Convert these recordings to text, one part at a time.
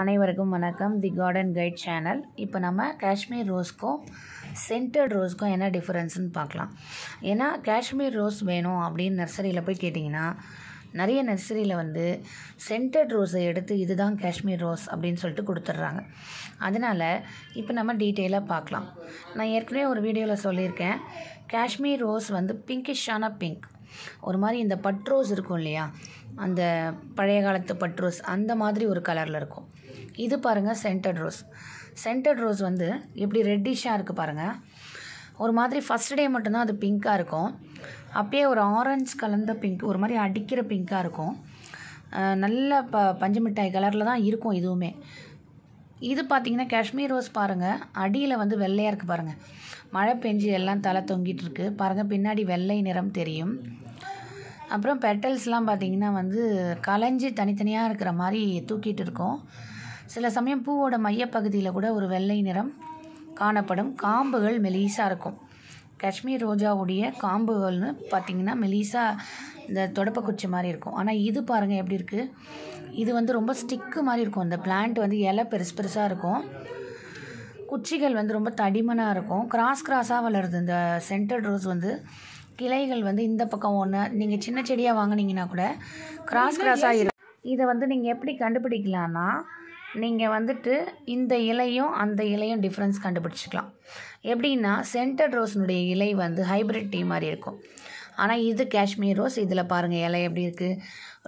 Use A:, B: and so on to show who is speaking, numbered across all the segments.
A: அனைவருக்கும் வணக்கம் தி garden guide channel இப்போ நம்ம காஷ்மீர் ரோஸ்க்கும் சென்டர்ட் ரோஸ்க்கும் என்ன டிஃப்ரென்ஸ்னு பார்க்கலாம் ஏன்னா காஷ்மீர் ரோஸ் வேணும் அப்படின்னு நர்சரியில் போய் கேட்டிங்கன்னா நிறைய நர்சரியில் வந்து சென்டர்ட் ரோஸை எடுத்து இதுதான் காஷ்மீர் ரோஸ் அப்படின்னு சொல்லிட்டு கொடுத்துட்றாங்க அதனால் இப்போ நம்ம டீட்டெயிலாக பார்க்கலாம் நான் ஏற்கனவே ஒரு வீடியோவில் சொல்லியிருக்கேன் காஷ்மீர் ரோஸ் வந்து பிங்கிஷான பிங்க் ஒரு மாதிரி இந்த பட்ரோஸ் இருக்கும் இல்லையா அந்த பழைய காலத்து பட்ரோஸ் அந்த மாதிரி ஒரு கலரில் இருக்கும் இது பாருங்கள் சென்டட் ரோஸ் சென்டட் ரோஸ் வந்து எப்படி ரெட்டிஷாக இருக்குது பாருங்கள் ஒரு மாதிரி ஃபஸ்ட் டே மட்டும்தான் அது பிங்க்காக இருக்கும் அப்படியே ஒரு ஆரஞ்சு கலந்த பிங்க் ஒரு மாதிரி அடிக்கிற பிங்க்காக இருக்கும் நல்ல ப பஞ்சு மிட்டாய் கலரில் தான் இருக்கும் இதுவுமே இது பார்த்திங்கன்னா காஷ்மீர் ரோஸ் பாருங்கள் அடியில் வந்து வெள்ளையாக இருக்குது பாருங்கள் மழை பெஞ்சு எல்லாம் தலை தொங்கிட்டு இருக்கு பாருங்கள் பின்னாடி வெள்ளை நிறம் தெரியும் அப்புறம் பெட்டல்ஸ்லாம் பார்த்திங்கன்னா வந்து கலைஞ்சி தனித்தனியாக இருக்கிற மாதிரி தூக்கிட்டு இருக்கும் சில சமயம் பூவோட மையப்பகுதியில் கூட ஒரு வெள்ளை நிறம் காணப்படும் காம்புகள் மெலீஸாக இருக்கும் காஷ்மீர் ரோஜாவுடைய காம்புகள்னு பார்த்திங்கன்னா மெலீஸாக இந்த தொடப்பக்குச்சி மாதிரி இருக்கும் ஆனால் இது பாருங்கள் எப்படி இருக்குது இது வந்து ரொம்ப ஸ்டிக்கு மாதிரி இருக்கும் இந்த பிளான்ட் வந்து இலை பெருசு பெருசாக இருக்கும் குச்சிகள் வந்து ரொம்ப தடிமனாக இருக்கும் கிராஸ் கிராஸாக வளருது இந்த சென்டர்ட் ரோஸ் வந்து கிளைகள் வந்து இந்த பக்கம் ஒன்று நீங்கள் சின்ன செடியாக வாங்கினீங்கன்னா கூட
B: கிராஸ் கிராஸாக இருக்கும்
A: இதை வந்து நீங்கள் எப்படி கண்டுபிடிக்கலான்னா நீங்கள் வந்துட்டு இந்த இலையும் அந்த இலையும் டிஃப்ரென்ஸ் கண்டுபிடிச்சிக்கலாம் எப்படின்னா சென்டர் ரோஸினுடைய இலை வந்து ஹைப்ரிட் டீ மாதிரி இருக்கும் ஆனால் இது காஷ்மீர் ரோஸ் இதில் பாருங்கள் இலை எப்படி இருக்குது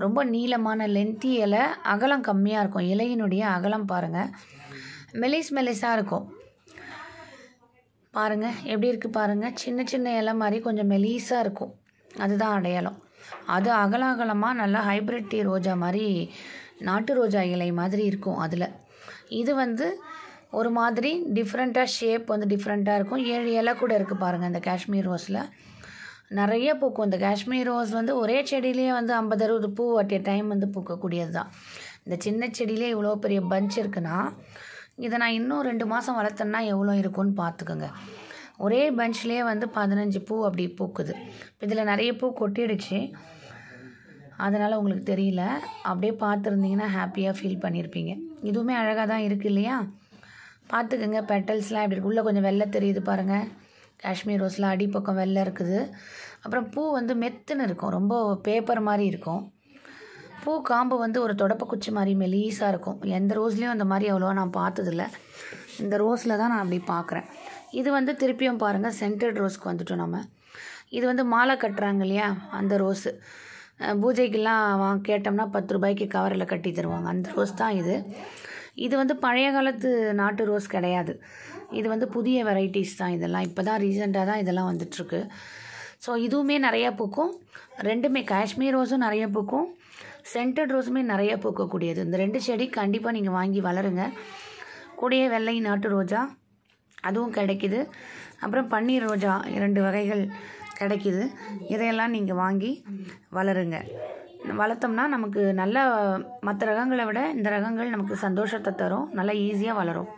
A: ரொம்ப நீளமான லென்த்தி இலை அகலம் கம்மியாக இருக்கும் இலையினுடைய அகலம் பாருங்கள் மெலிஸ் மெலிஸாக இருக்கும் பாருங்கள் எப்படி இருக்குது பாருங்கள் சின்ன சின்ன இலை மாதிரி கொஞ்சம் மெலீஸாக இருக்கும் அதுதான் அடையாளம் அது அகல அகலமாக நல்லா ஹைப்ரிட் டீ ரோஜா மாதிரி நாட்டு ரோஜா இலை மாதிரி இருக்கும் அதில் இது வந்து ஒரு மாதிரி டிஃப்ரெண்ட்டாக ஷேப் வந்து டிஃப்ரெண்ட்டாக இருக்கும் ஏழு இலை கூட இருக்குது பாருங்கள் இந்த காஷ்மீர் ரோஸில் நிறைய பூக்கும் இந்த காஷ்மீர் ரோஸ் வந்து ஒரே செடியிலேயே வந்து ஐம்பது அறுபது பூ அட் எ டைம் வந்து பூக்கக்கூடியது தான் இந்த சின்ன செடியிலே இவ்வளோ பெரிய பஞ்ச் இருக்குன்னா இதை நான் இன்னும் ரெண்டு மாதம் வளர்த்தேன்னா எவ்வளோ இருக்கும்னு பார்த்துக்கோங்க ஒரே பெஞ்ச்லேயே வந்து பதினஞ்சு பூ அப்படி பூக்குது இதில் நிறைய பூ கொட்டிடுச்சு அதனால் உங்களுக்கு தெரியல அப்படியே பார்த்துருந்தீங்கன்னா ஹாப்பியாக ஃபீல் பண்ணியிருப்பீங்க இதுவுமே அழகாக தான் இருக்குது இல்லையா பார்த்துக்கோங்க பெட்டல்ஸ்லாம் இப்படி இருக்குது உள்ளே கொஞ்சம் வெள்ளை தெரியுது பாருங்கள் காஷ்மீர் ரோஸில் அடிப்பக்கம் வெள்ளை இருக்குது அப்புறம் பூ வந்து மெத்துன்னு இருக்கும் ரொம்ப பேப்பர் மாதிரி இருக்கும் பூ காம்பு வந்து ஒரு தொடப்ப குச்சி மாதிரி மெலீஸாக இருக்கும் எந்த ரோஸ்லேயும் அந்த மாதிரி அவ்வளோவா நான் பார்த்ததில்ல இந்த ரோஸில் தான் நான் அப்படி பார்க்குறேன் இது வந்து திருப்பியும் பாருங்கள் சென்டர்ட் ரோஸ்க்கு வந்துட்டோம் நம்ம இது வந்து மாலை கட்டுறாங்க இல்லையா அந்த ரோஸு பூஜைக்கெல்லாம் கேட்டோம்னா பத்து ரூபாய்க்கு கவரில் கட்டி தருவாங்க அந்த ரோஸ் தான் இது இது வந்து பழைய காலத்து நாட்டு ரோஸ் கிடையாது இது வந்து புதிய வெரைட்டிஸ் தான் இதெல்லாம் இப்போ தான் ரீசெண்டாக தான் இதெல்லாம் வந்துட்டுருக்கு ஸோ இதுவுமே நிறையா பூக்கும் ரெண்டுமே காஷ்மீர் ரோஸும் நிறைய பூக்கும் சென்டட் ரோஸுமே நிறையா பூக்கக்கூடியது இந்த ரெண்டு செடி கண்டிப்பாக நீங்கள் வாங்கி வளருங்க கூடிய வெள்ளை நாட்டு ரோஜா அதுவும் கிடைக்கிது அப்புறம் பன்னீர் ரோஜா இரண்டு வகைகள் கிடைக்கிது இதையெல்லாம் நீங்கள் வாங்கி வளருங்க வளர்த்தோம்னா நமக்கு நல்ல மற்ற ரகங்களை விட இந்த ரகங்கள் நமக்கு சந்தோஷத்தை தரும் நல்லா ஈஸியாக வளரும்